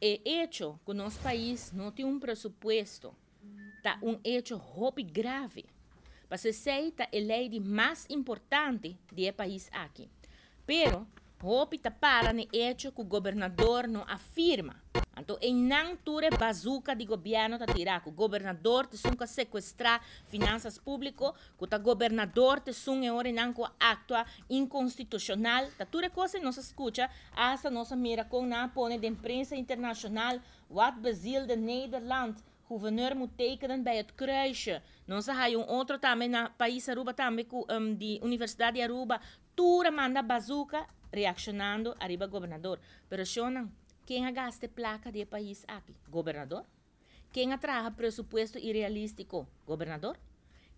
é hecho que o nosso país não tem um presupuesto. Está um hecho hobby grave. Para se seita a é lei mais importante do país aqui. Pero, hobby está para no hecho que o governador não afirma então, em Nanture, bazuca de governo da Tiraco. Governador de Sunca sequestrar finanças públicas, que o governador de Sun é hora não atua inconstitucional. Tá tudo coisa não se escuta, essa nossa mira com na pone de imprensa internacional, What Brasil de Nederland. Gouverneur moet tekenen bij het kruisje. se raio um outro também na país Aruba também com um, de Universidade de Aruba. Tura manda bazuca reaccionando arriba governador. Pero não quem gasta placa de país aqui? Governador. Quem traga presupuesto irrealístico? Governador.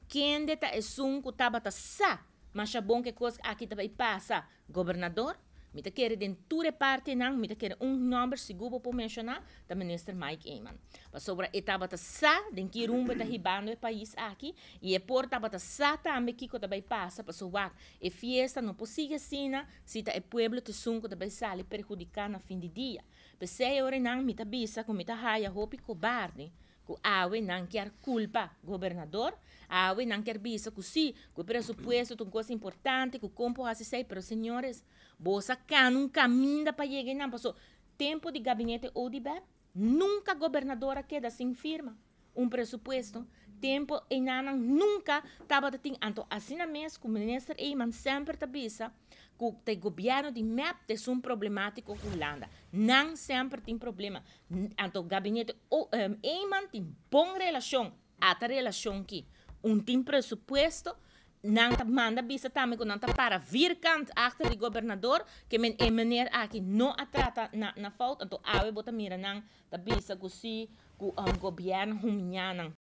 Quem deta é sunco tabata sa? Mas é bom que coisa aqui também passa? Governador. Mitä den ture parte nang, mitä kerran un number sigubo po menciona da minister Mike Eman. Pa sobra etaba ta sa den ki rumba ta hibando e país aqui e e porta ba ta sa ta ambe kiko da bai passa pa sobra e fiesta no posiga sina sita e pueblo te sunko da bai sali perjudicar na fim de dia. Pe sei ore nang mita bisa com mita haya hopi cobarde ku awe não quer culpa governador, awe não quer biso ku si, ku presupuesto tun coisa importante, ku compo hace sei, pero senhores, vos acá um caminho para chegar não passou tempo de gabinete ou de bem, nunca governadora queda sem firma. un presupuesto, tiempo y nada, nunca estaba de tiempo. Así que el ministro Eiman siempre te avisa que el gobierno de MEP es un problemático com Holanda. No siempre tiene problema. Entonces, gabinete oh, um, Eiman relación, boa relação, relación un que um Un presupuesto nang manda bisa também quando anta para virkant achter di gobernador ke men e maneira aqui não atrata na na fault anto awe bota mira nang tabisa kusi ku um humnya nang